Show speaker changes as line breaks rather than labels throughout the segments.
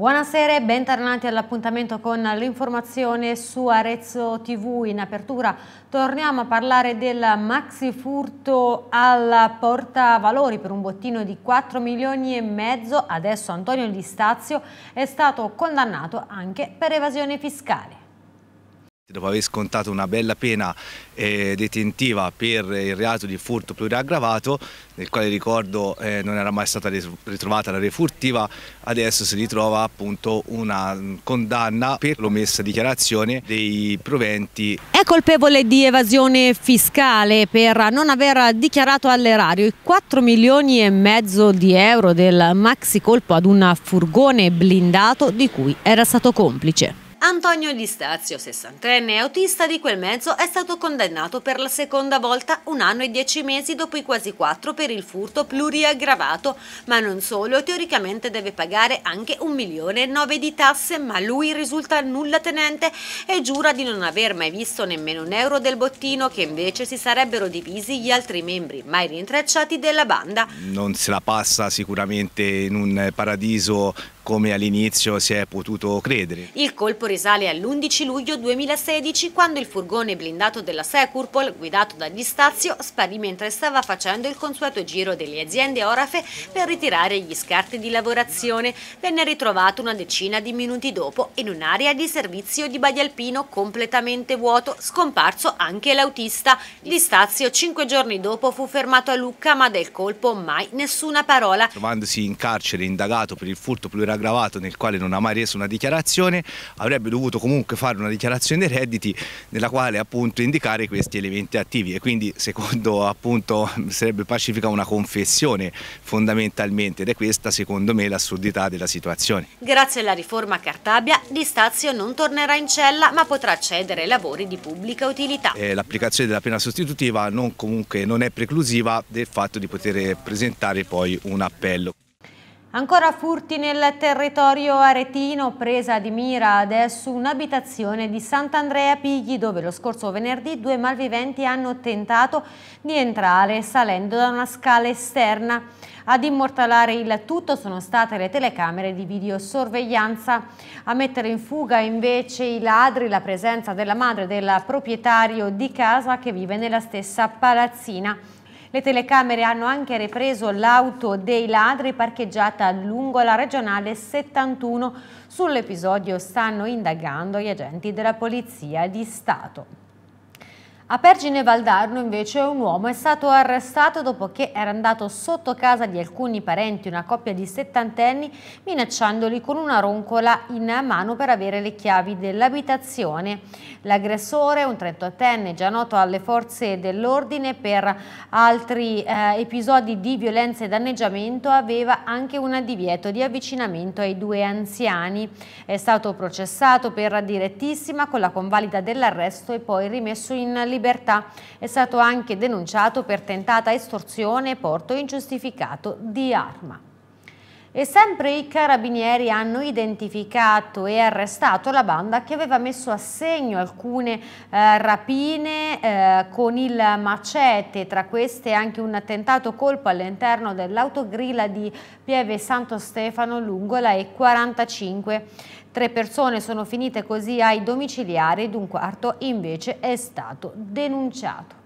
Buonasera e bentornati all'appuntamento con l'informazione su Arezzo TV. In apertura torniamo a parlare del maxi furto alla Porta Valori per un bottino di 4 milioni e mezzo. Adesso Antonio Di Stazio è stato condannato anche per evasione fiscale.
Dopo aver scontato una bella pena eh, detentiva per il reato di furto pluriaggravato, nel quale ricordo eh, non era mai stata ritrovata la refurtiva, adesso si ritrova appunto una mm, condanna per l'omessa dichiarazione dei proventi.
È colpevole di evasione fiscale per non aver dichiarato all'erario i 4 milioni e mezzo di euro del maxi colpo ad un furgone blindato di cui era stato complice. Antonio Di Stazio, 63enne e autista di quel mezzo, è stato condannato per la seconda volta un anno e dieci mesi dopo i quasi quattro per il furto pluriaggravato, ma non solo, teoricamente deve pagare anche un milione e nove di tasse, ma lui risulta nulla tenente e giura di non aver mai visto nemmeno un euro del bottino che invece si sarebbero divisi gli altri membri mai rintracciati della banda.
Non se la passa sicuramente in un paradiso come all'inizio si è potuto credere.
Il colpo risale all'11 luglio 2016 quando il furgone blindato della Securpol, guidato da Di Stazio, sparì mentre stava facendo il consueto giro delle aziende Orafe per ritirare gli scarti di lavorazione. Venne ritrovato una decina di minuti dopo in un'area di servizio di Badialpino completamente vuoto, scomparso anche l'autista. Di Stazio cinque giorni dopo fu fermato a Lucca ma del colpo mai nessuna parola.
Trovandosi in carcere indagato per il furto plurale aggravato nel quale non ha mai reso una dichiarazione, avrebbe dovuto comunque fare una dichiarazione dei redditi nella quale appunto indicare questi elementi attivi e quindi secondo appunto sarebbe pacifica una confessione fondamentalmente ed è questa secondo me l'assurdità della situazione.
Grazie alla riforma Cartabia, Di Stazio non tornerà in cella ma potrà accedere ai lavori di pubblica utilità.
Eh, l'applicazione della pena sostitutiva non comunque non è preclusiva del fatto di poter presentare poi un appello.
Ancora furti nel territorio aretino, presa di mira adesso un'abitazione di Sant'Andrea Pigli dove lo scorso venerdì due malviventi hanno tentato di entrare salendo da una scala esterna. Ad immortalare il tutto sono state le telecamere di videosorveglianza. A mettere in fuga invece i ladri la presenza della madre del proprietario di casa che vive nella stessa palazzina. Le telecamere hanno anche ripreso l'auto dei ladri parcheggiata lungo la regionale 71. Sull'episodio stanno indagando gli agenti della Polizia di Stato. A Pergine Valdarno invece un uomo è stato arrestato dopo che era andato sotto casa di alcuni parenti, una coppia di settantenni, minacciandoli con una roncola in mano per avere le chiavi dell'abitazione. L'aggressore, un 38enne già noto alle forze dell'ordine per altri eh, episodi di violenza e danneggiamento, aveva anche un divieto di avvicinamento ai due anziani. È stato processato per direttissima con la convalida dell'arresto e poi rimesso in libertà libertà. È stato anche denunciato per tentata estorsione e porto ingiustificato di arma. E sempre i carabinieri hanno identificato e arrestato la banda che aveva messo a segno alcune eh, rapine eh, con il macete, tra queste anche un attentato colpo all'interno dell'autogrilla di Pieve Santo Stefano lungo la E45. Tre persone sono finite così ai domiciliari ed un quarto invece è stato denunciato.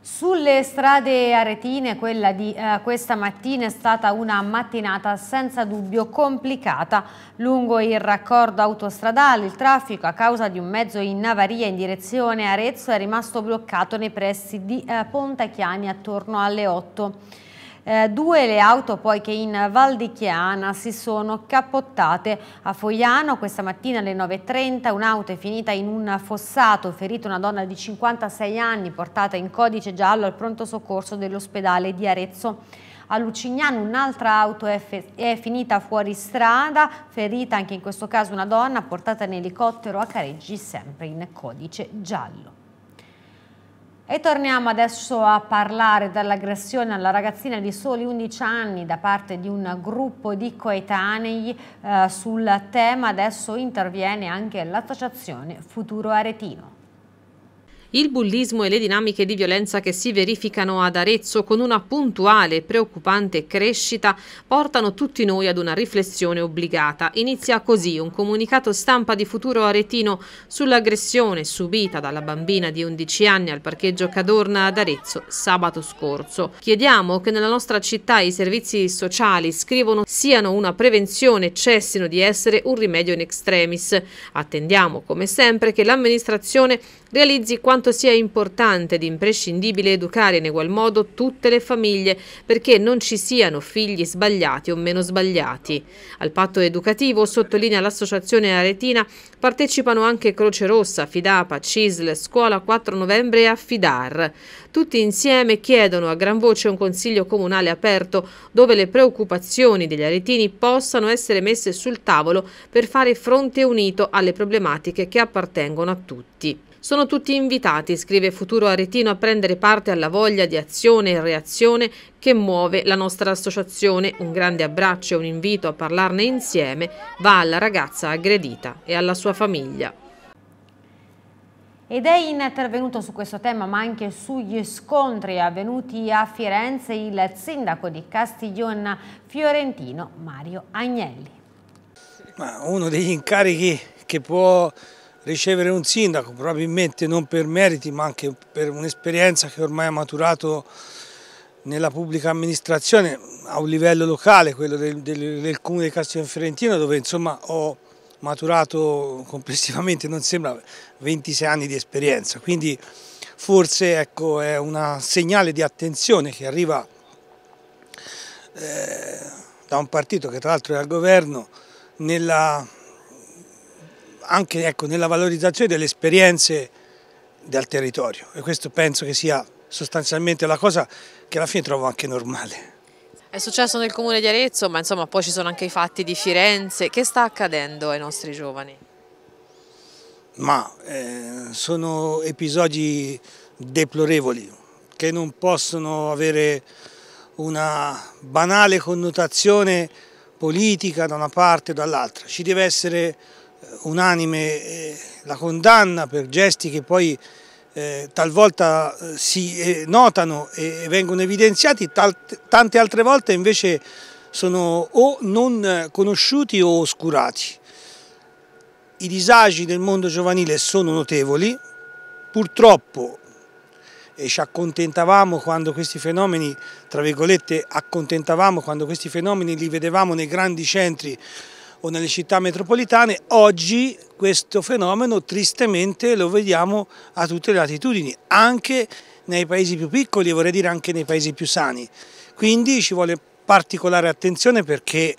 Sulle strade aretine quella di eh, questa mattina è stata una mattinata senza dubbio complicata. Lungo il raccordo autostradale il traffico a causa di un mezzo in avaria in direzione Arezzo è rimasto bloccato nei pressi di eh, Pontachiani attorno alle 8. Eh, due le auto poi che in Val di Chiana si sono capottate a Fogliano questa mattina alle 9.30 un'auto è finita in un fossato, ferita una donna di 56 anni portata in codice giallo al pronto soccorso dell'ospedale di Arezzo. A Lucignano un'altra auto è, finita fuori strada, ferita anche in questo caso una donna portata in elicottero a Careggi sempre in codice giallo. E torniamo adesso a parlare dell'aggressione alla ragazzina di soli 11 anni da parte di un gruppo di coetanei. Eh, sul tema adesso interviene anche l'associazione Futuro Aretino.
Il bullismo e le dinamiche di violenza che si verificano ad Arezzo con una puntuale e preoccupante crescita portano tutti noi ad una riflessione obbligata. Inizia così un comunicato stampa di Futuro Aretino sull'aggressione subita dalla bambina di 11 anni al parcheggio Cadorna ad Arezzo sabato scorso. Chiediamo che nella nostra città i servizi sociali, scrivono, siano una prevenzione e cessino di essere un rimedio in extremis. Attendiamo come sempre che l'amministrazione realizzi quanto sia importante ed imprescindibile educare in egual modo tutte le famiglie perché non ci siano figli sbagliati o meno sbagliati. Al patto educativo, sottolinea l'associazione Aretina, partecipano anche Croce Rossa, Fidapa, CISL, Scuola 4 Novembre e Affidar. Tutti insieme chiedono a gran voce un consiglio comunale aperto dove le preoccupazioni degli aretini possano essere messe sul tavolo per fare fronte unito alle problematiche che appartengono a tutti. Sono tutti invitati, scrive Futuro Aretino, a prendere parte alla voglia di azione e reazione che muove la nostra associazione. Un grande abbraccio e un invito a parlarne insieme va alla ragazza aggredita e alla sua famiglia.
Ed è intervenuto su questo tema, ma anche sugli scontri avvenuti a Firenze, il sindaco di Castiglione Fiorentino, Mario Agnelli.
Ma uno degli incarichi che può ricevere un sindaco, probabilmente non per meriti ma anche per un'esperienza che ormai ha maturato nella pubblica amministrazione a un livello locale, quello del, del, del comune di Castiglione Fiorentino dove insomma ho maturato complessivamente, non sembra, 26 anni di esperienza, quindi forse ecco, è un segnale di attenzione che arriva eh, da un partito che tra l'altro è al governo nella anche ecco, nella valorizzazione delle esperienze del territorio e questo penso che sia sostanzialmente la cosa che alla fine trovo anche normale.
È successo nel comune di Arezzo ma insomma poi ci sono anche i fatti di Firenze, che sta accadendo ai nostri giovani?
Ma eh, sono episodi deplorevoli che non possono avere una banale connotazione politica da una parte o dall'altra, ci deve essere unanime eh, la condanna per gesti che poi eh, talvolta eh, si notano e vengono evidenziati, tante altre volte invece sono o non conosciuti o oscurati. I disagi del mondo giovanile sono notevoli, purtroppo e ci accontentavamo quando questi fenomeni, tra virgolette, accontentavamo quando questi fenomeni li vedevamo nei grandi centri o nelle città metropolitane, oggi questo fenomeno tristemente lo vediamo a tutte le latitudini, anche nei paesi più piccoli e vorrei dire anche nei paesi più sani. Quindi ci vuole particolare attenzione perché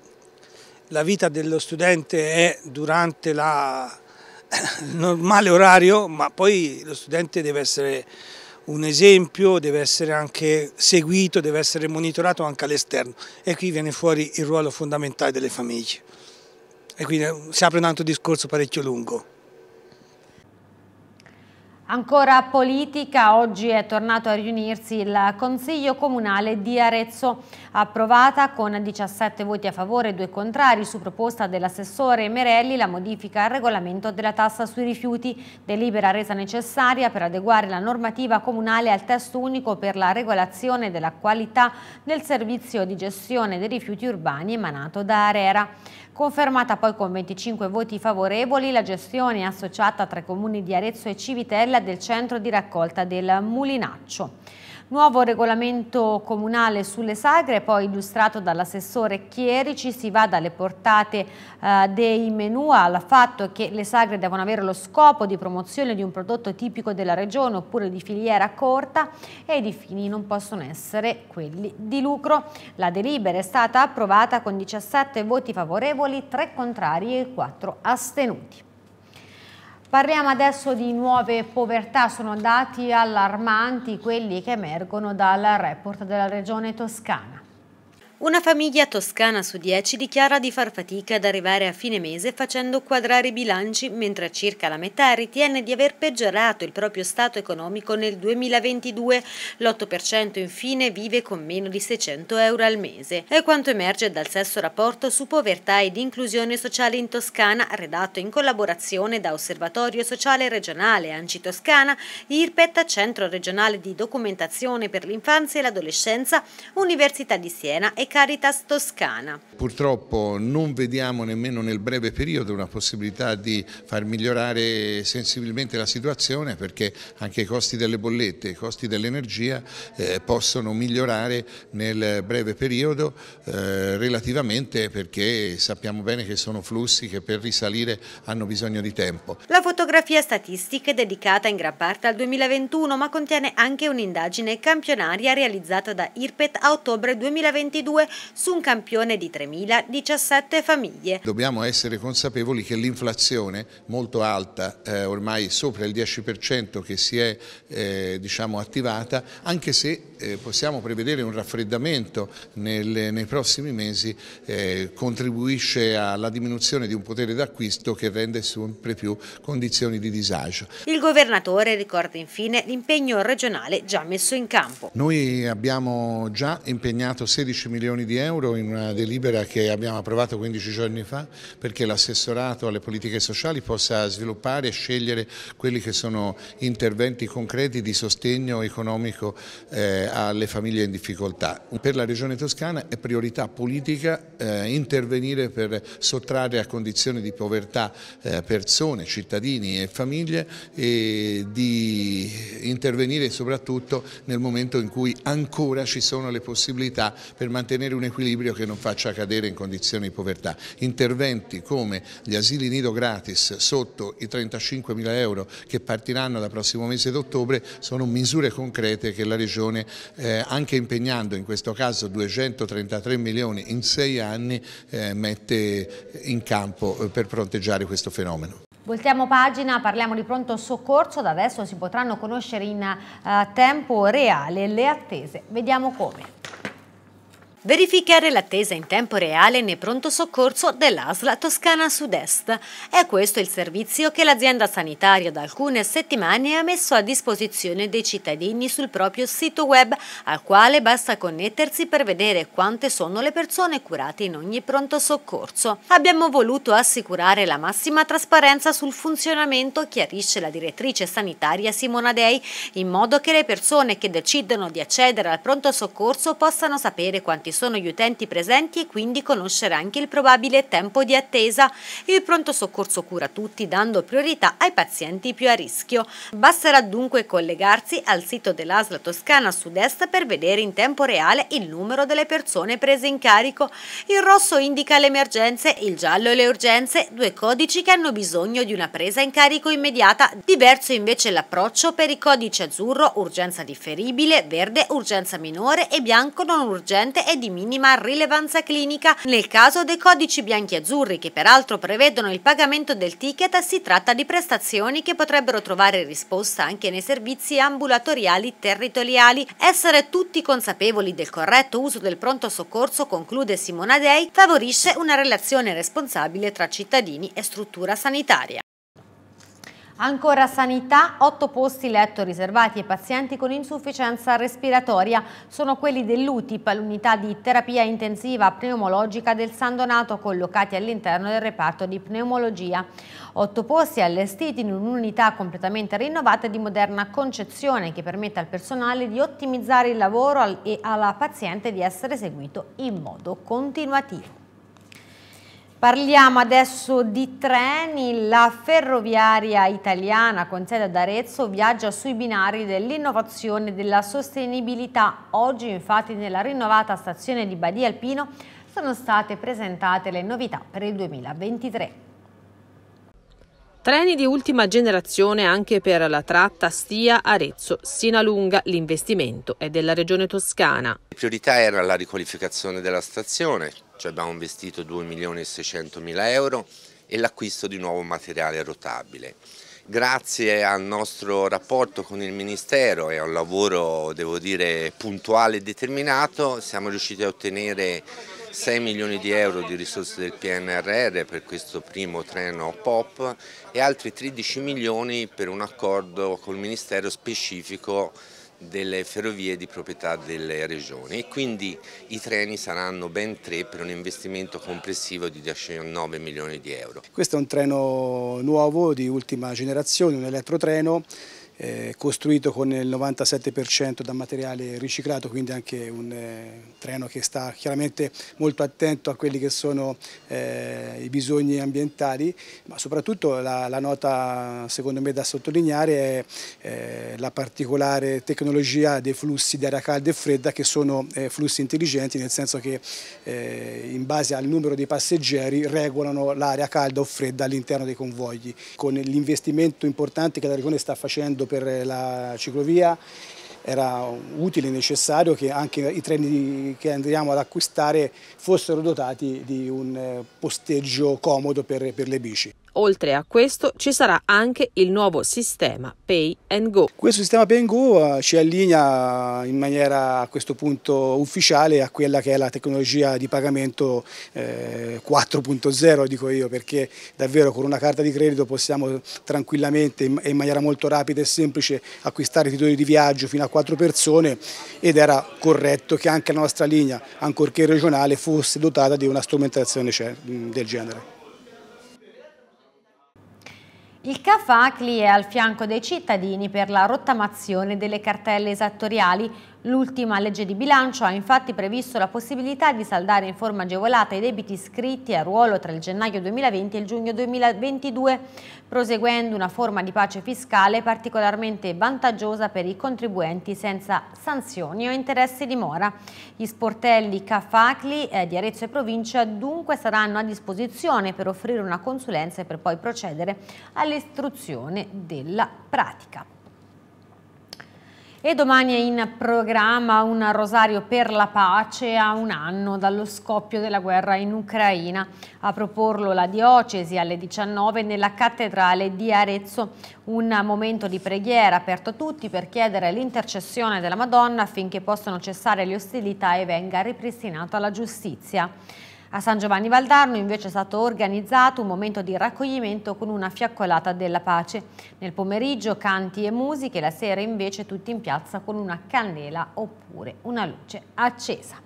la vita dello studente è durante la normale orario, ma poi lo studente deve essere un esempio, deve essere anche seguito, deve essere monitorato anche all'esterno e qui viene fuori il ruolo fondamentale delle famiglie e quindi si apre un altro discorso parecchio lungo.
Ancora politica, oggi è tornato a riunirsi il Consiglio Comunale di Arezzo, approvata con 17 voti a favore e due contrari su proposta dell'assessore Merelli la modifica al regolamento della tassa sui rifiuti, delibera resa necessaria per adeguare la normativa comunale al testo unico per la regolazione della qualità del servizio di gestione dei rifiuti urbani emanato da Arera. Confermata poi con 25 voti favorevoli la gestione associata tra i comuni di Arezzo e Civitella quella del centro di raccolta del Mulinaccio. Nuovo regolamento comunale sulle sagre, poi illustrato dall'assessore Chierici, si va dalle portate eh, dei menù al fatto che le sagre devono avere lo scopo di promozione di un prodotto tipico della regione oppure di filiera corta e i fini non possono essere quelli di lucro. La delibera è stata approvata con 17 voti favorevoli, 3 contrari e 4 astenuti. Parliamo adesso di nuove povertà, sono dati allarmanti quelli che emergono dal report della regione toscana. Una famiglia toscana su dieci dichiara di far fatica ad arrivare a fine mese facendo quadrare i bilanci, mentre circa la metà ritiene di aver peggiorato il proprio stato economico nel 2022. L'8% infine vive con meno di 600 euro al mese. È quanto emerge dal sesto rapporto su povertà ed inclusione sociale in Toscana, redatto in collaborazione da Osservatorio Sociale Regionale Anci Toscana, IRPET, Centro Regionale di Documentazione per l'Infanzia e l'Adolescenza, Università di Siena e Caritas Toscana.
Purtroppo non vediamo nemmeno nel breve periodo una possibilità di far migliorare sensibilmente la situazione perché anche i costi delle bollette, i costi dell'energia eh, possono migliorare nel breve periodo eh, relativamente perché sappiamo bene che sono flussi che per risalire hanno bisogno di tempo.
La fotografia statistica è dedicata in gran parte al 2021 ma contiene anche un'indagine campionaria realizzata da IRPET a ottobre 2022 2022 su un campione di 3.017 famiglie.
Dobbiamo essere consapevoli che l'inflazione molto alta, eh, ormai sopra il 10% che si è eh, diciamo, attivata, anche se eh, possiamo prevedere un raffreddamento nel, nei prossimi mesi, eh, contribuisce alla diminuzione di un potere d'acquisto che rende sempre più condizioni di disagio.
Il governatore ricorda infine l'impegno regionale già messo in campo.
Noi abbiamo già impegnato 16 milioni milioni di euro in una delibera che abbiamo approvato 15 giorni fa perché l'assessorato alle politiche sociali possa sviluppare e scegliere quelli che sono interventi concreti di sostegno economico eh, alle famiglie in difficoltà. Per la Regione Toscana è priorità politica eh, intervenire per sottrarre a condizioni di povertà eh, persone, cittadini e famiglie e di intervenire soprattutto nel momento in cui ancora ci sono le possibilità per mantenere mantenere un equilibrio che non faccia cadere in condizioni di povertà. Interventi come gli asili nido gratis sotto i 35 mila euro che partiranno dal prossimo mese d'ottobre sono misure concrete che la Regione, eh, anche impegnando in questo caso 233 milioni in sei anni, eh, mette in campo eh, per fronteggiare questo fenomeno.
Voltiamo pagina, parliamo di pronto soccorso, da adesso si potranno conoscere in uh, tempo reale le attese. Vediamo come verificare l'attesa in tempo reale nel pronto soccorso dell'ASLA Toscana Sud-Est. È questo il servizio che l'azienda sanitaria da alcune settimane ha messo a disposizione dei cittadini sul proprio sito web, al quale basta connettersi per vedere quante sono le persone curate in ogni pronto soccorso. Abbiamo voluto assicurare la massima trasparenza sul funzionamento, chiarisce la direttrice sanitaria Simona Dei, in modo che le persone che decidono di accedere al pronto soccorso possano sapere quanti sono sono gli utenti presenti e quindi conoscere anche il probabile tempo di attesa. Il pronto soccorso cura tutti dando priorità ai pazienti più a rischio. Basterà dunque collegarsi al sito dell'ASLA Toscana Sud-Est per vedere in tempo reale il numero delle persone prese in carico. Il rosso indica le emergenze, il giallo le urgenze, due codici che hanno bisogno di una presa in carico immediata. Diverso invece l'approccio per i codici azzurro urgenza differibile, verde urgenza minore e bianco non urgente e di di minima rilevanza clinica. Nel caso dei codici bianchi azzurri, che peraltro prevedono il pagamento del ticket, si tratta di prestazioni che potrebbero trovare risposta anche nei servizi ambulatoriali territoriali. Essere tutti consapevoli del corretto uso del pronto soccorso, conclude Simona Dei, favorisce una relazione responsabile tra cittadini e struttura sanitaria. Ancora sanità, 8 posti letto riservati ai pazienti con insufficienza respiratoria. Sono quelli dell'UTIP, l'unità di terapia intensiva pneumologica del San Donato, collocati all'interno del reparto di pneumologia. 8 posti allestiti in un'unità completamente rinnovata e di moderna concezione che permette al personale di ottimizzare il lavoro e alla paziente di essere seguito in modo continuativo. Parliamo adesso di treni. La ferroviaria italiana con sede ad Arezzo viaggia sui binari dell'innovazione e della sostenibilità. Oggi infatti nella rinnovata stazione di Badia Alpino sono state presentate le novità per il 2023.
Treni di ultima generazione anche per la tratta Stia-Arezzo-Sinalunga. L'investimento è della regione toscana. La
priorità era la riqualificazione della stazione, ci cioè abbiamo investito 2 milioni e 600 mila euro e l'acquisto di nuovo materiale rotabile. Grazie al nostro rapporto con il Ministero e a un lavoro, devo dire, puntuale e determinato, siamo riusciti a ottenere 6 milioni di euro di risorse del PNRR per questo primo treno POP e altri 13 milioni per un accordo col Ministero specifico delle ferrovie di proprietà delle regioni e quindi i treni saranno ben tre per un investimento complessivo di 19 milioni di euro.
Questo è un treno nuovo di ultima generazione, un elettrotreno eh, costruito con il 97% da materiale riciclato, quindi anche un eh, treno che sta chiaramente molto attento a quelli che sono eh, i bisogni ambientali, ma soprattutto la, la, nota secondo me da sottolineare è eh, la particolare tecnologia dei flussi di aria calda e fredda che sono eh, flussi intelligenti, nel senso che eh, in base al numero di passeggeri regolano l'aria calda o fredda all'interno dei convogli. Con l'investimento importante che la Regione sta facendo per la ciclovia era utile e necessario che anche i treni che andiamo ad acquistare fossero dotati di un eh, posteggio comodo per, per le bici
oltre a questo ci sarà anche il nuovo sistema Pay and Go.
Questo sistema Pay and Go eh, ci allinea in maniera a questo punto ufficiale a quella che è la tecnologia di pagamento 4.0 eh, dico io perché davvero con una carta di credito possiamo tranquillamente e in maniera molto rapida e semplice acquistare titoli di viaggio fino a 4 persone ed era corretto che anche la nostra linea ancorché regionale fosse dotata di una strumentazione cioè, del genere.
Il CAFACLI è al fianco dei cittadini per la rottamazione delle cartelle esattoriali L'ultima legge di bilancio ha infatti previsto la possibilità di saldare in forma agevolata i debiti iscritti a ruolo tra il gennaio 2020 e il giugno 2022, proseguendo una forma di pace fiscale particolarmente vantaggiosa per i contribuenti senza sanzioni o interessi di mora. Gli sportelli Cafacli eh, di Arezzo e provincia dunque saranno a disposizione per offrire una consulenza e per poi procedere all'istruzione della pratica. E domani è in programma un rosario per la pace a un anno dallo scoppio della guerra in Ucraina. A proporlo la diocesi alle 19 nella cattedrale di Arezzo. Un momento di preghiera aperto a tutti per chiedere l'intercessione della Madonna affinché possano cessare le ostilità e venga ripristinata la giustizia. A San Giovanni Valdarno invece è stato organizzato un momento di raccoglimento con una fiaccolata della pace. Nel pomeriggio canti e musiche, la sera invece tutti in piazza con una candela oppure una luce accesa.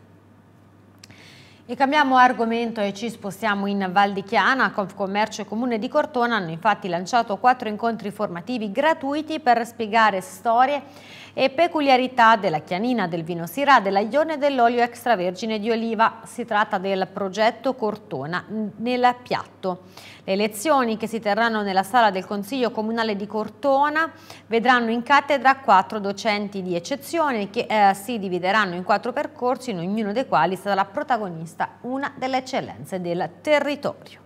E cambiamo argomento e ci spostiamo in Val di Chiana. Confcommercio e Comune di Cortona hanno infatti lanciato quattro incontri formativi gratuiti per spiegare storie e peculiarità della chianina, del vino sirà, della ione e dell'olio extravergine di oliva. Si tratta del progetto Cortona nel piatto. Le lezioni che si terranno nella sala del Consiglio Comunale di Cortona vedranno in cattedra quattro docenti di eccezione che eh, si divideranno in quattro percorsi, in ognuno dei quali sarà protagonista questa una delle eccellenze del territorio.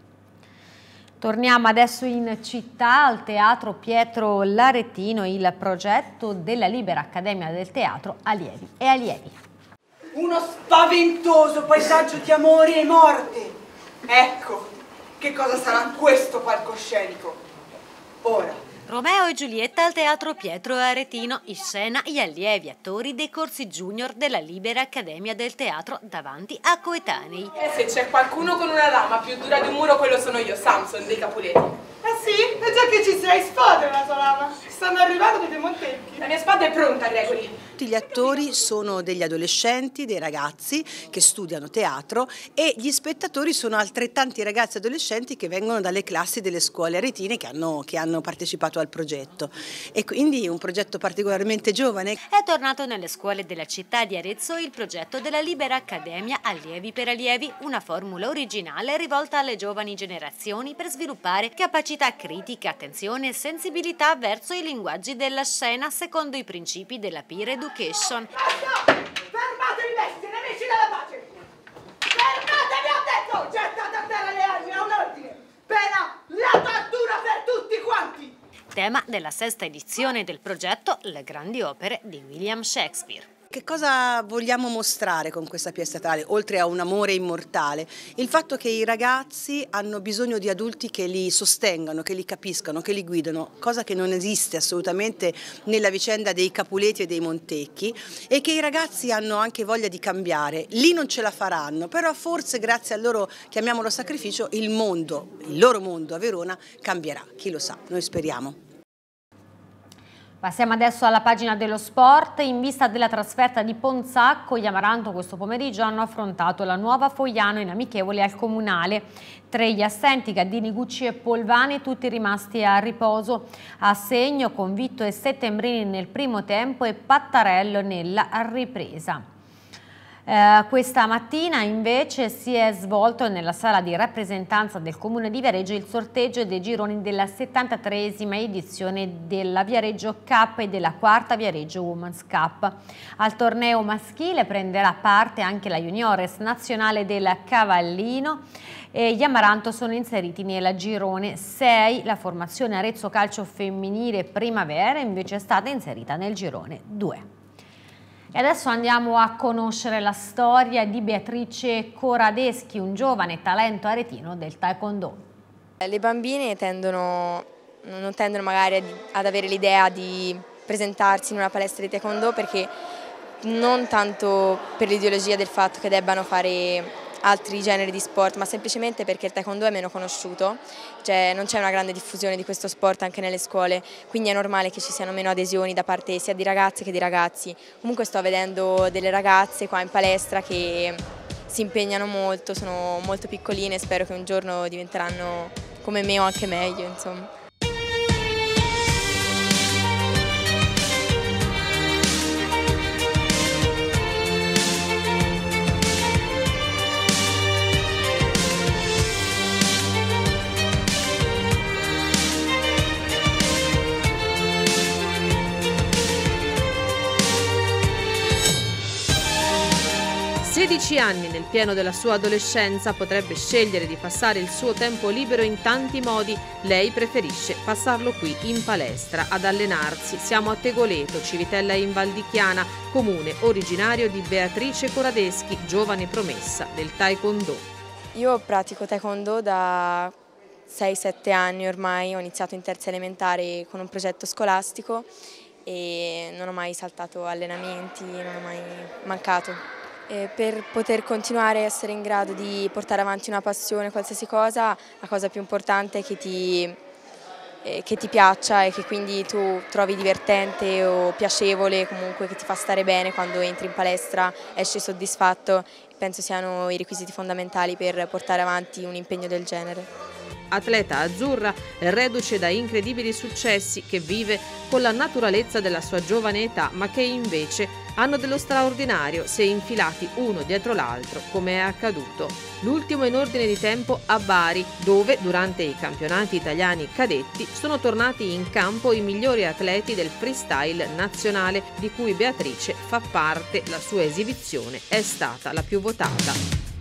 Torniamo adesso in città al Teatro Pietro Laretino, il progetto della Libera Accademia del Teatro Allievi e Allievi.
Uno spaventoso paesaggio di amore e morte. Ecco, che cosa sarà questo palcoscenico.
Ora, Romeo e Giulietta al Teatro Pietro Aretino, in scena gli allievi attori dei corsi junior della Libera Accademia del Teatro davanti a coetanei. E eh, se c'è qualcuno con una lama più dura di un muro,
quello sono io, Samson dei Capuletti sì? E già che ci sei, sfatela Solava! Stanno arrivando dei Montecchi. La mia spada è pronta, Regoli. Tutti gli attori sono degli adolescenti, dei ragazzi che studiano teatro e gli spettatori sono altrettanti ragazzi adolescenti che vengono dalle classi delle scuole aretine che hanno, che hanno partecipato al progetto. E quindi un progetto particolarmente giovane. È
tornato nelle scuole della città di Arezzo il progetto della Libera Accademia Allievi per Allievi, una formula originale rivolta alle giovani generazioni per sviluppare capacità giusta critica, attenzione e sensibilità verso i linguaggi della scena secondo i principi della peer education. tema della sesta edizione del progetto Le grandi opere di William Shakespeare
che cosa vogliamo mostrare con questa pièce teatrale, oltre a un amore immortale? Il fatto che i ragazzi hanno bisogno di adulti che li sostengano, che li capiscano, che li guidano, cosa che non esiste assolutamente nella vicenda dei Capuleti e dei Montecchi, e che i ragazzi hanno anche voglia di cambiare. Lì non ce la faranno, però forse grazie al loro, chiamiamolo sacrificio, il mondo, il loro mondo a Verona cambierà, chi lo sa, noi speriamo.
Passiamo adesso alla pagina dello sport. In vista della trasferta di Ponzacco, gli Amaranto questo pomeriggio hanno affrontato la nuova Fogliano in amichevole al Comunale. Tre gli assenti, Gaddini, Gucci e Polvani, tutti rimasti a riposo. A segno Convitto e Settembrini nel primo tempo e Pattarello nella ripresa. Eh, questa mattina invece si è svolto nella sala di rappresentanza del Comune di Viareggio il sorteggio dei gironi della 73esima edizione della Viareggio Cup e della quarta Viareggio Women's Cup. Al torneo maschile prenderà parte anche la Juniores nazionale del Cavallino e gli Amaranto sono inseriti nella girone 6. La formazione Arezzo Calcio Femminile Primavera invece è stata inserita nel girone 2. E adesso andiamo a conoscere la storia di Beatrice Coradeschi, un giovane talento aretino del taekwondo. Le
bambine tendono, non tendono magari ad avere l'idea di presentarsi in una palestra di taekwondo perché non tanto per l'ideologia del fatto che debbano fare altri generi di sport, ma semplicemente perché il taekwondo è meno conosciuto, cioè non c'è una grande diffusione di questo sport anche nelle scuole, quindi è normale che ci siano meno adesioni da parte sia di ragazze che di ragazzi. Comunque sto vedendo delle ragazze qua in palestra che si impegnano molto, sono molto piccoline e spero che un giorno diventeranno come me o anche meglio, insomma.
16 anni, nel pieno della sua adolescenza, potrebbe scegliere di passare il suo tempo libero in tanti modi. Lei preferisce passarlo qui, in palestra, ad allenarsi. Siamo a Tegoleto, Civitella in Valdichiana, comune originario di Beatrice Coradeschi, giovane promessa del Taekwondo.
Io pratico Taekwondo da 6-7 anni ormai, ho iniziato in terza elementare con un progetto scolastico e non ho mai saltato allenamenti, non ho mai mancato. E per poter continuare a essere in grado di portare avanti una passione, qualsiasi cosa, la cosa più importante è che ti, eh, che ti piaccia e che quindi tu trovi divertente o piacevole, comunque che ti fa stare bene quando entri in palestra, esci soddisfatto. Penso siano i requisiti fondamentali per portare avanti un impegno del genere.
Atleta azzurra, reduce da incredibili successi che vive con la naturalezza della sua giovane età, ma che invece hanno dello straordinario se infilati uno dietro l'altro, come è accaduto. L'ultimo in ordine di tempo a Bari, dove durante i campionati italiani cadetti sono tornati in campo i migliori atleti del freestyle nazionale, di cui Beatrice fa parte. La sua esibizione è stata la più votata.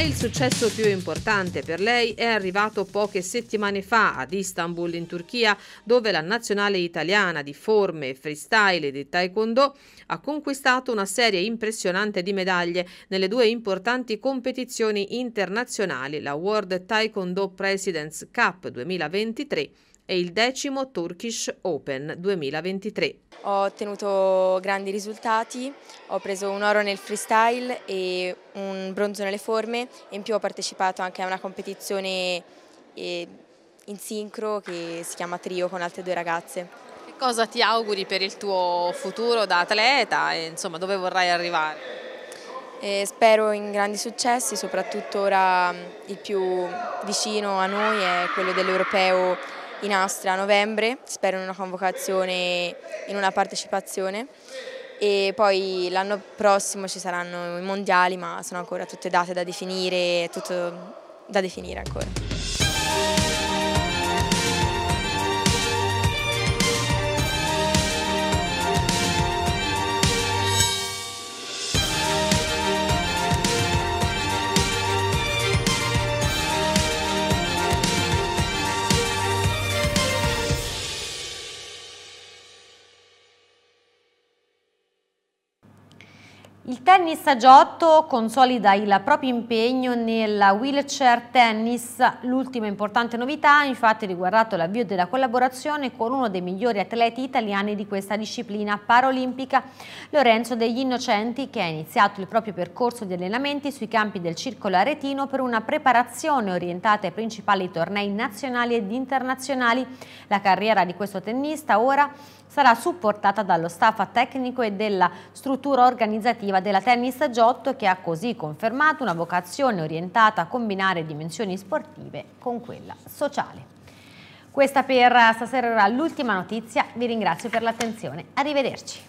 Ma il successo più importante per lei è arrivato poche settimane fa ad Istanbul in Turchia, dove la nazionale italiana di forme, freestyle di taekwondo ha conquistato una serie impressionante di medaglie nelle due importanti competizioni internazionali, la World Taekwondo President's Cup 2023 e il decimo Turkish Open 2023.
Ho ottenuto grandi risultati, ho preso un oro nel freestyle e un bronzo nelle forme e in più ho partecipato anche a una competizione in sincro che si chiama Trio con altre due ragazze. Che cosa ti auguri per il tuo futuro da atleta e insomma dove vorrai arrivare? E spero in grandi successi, soprattutto ora mm, il più vicino a noi è quello dell'Europeo in Austria a novembre, spero in una convocazione, in una partecipazione e poi l'anno prossimo ci saranno i mondiali ma sono ancora tutte date da definire, tutto da definire ancora.
tennis a Giotto consolida il proprio impegno nella wheelchair tennis. L'ultima importante novità infatti ha riguardato l'avvio della collaborazione con uno dei migliori atleti italiani di questa disciplina parolimpica, Lorenzo degli Innocenti, che ha iniziato il proprio percorso di allenamenti sui campi del Circolo Aretino per una preparazione orientata ai principali tornei nazionali ed internazionali. La carriera di questo tennista ora sarà supportata dallo staff tecnico e della struttura organizzativa della Tennis Giotto che ha così confermato una vocazione orientata a combinare dimensioni sportive con quella sociale. Questa per stasera era l'ultima notizia, vi ringrazio per l'attenzione, arrivederci.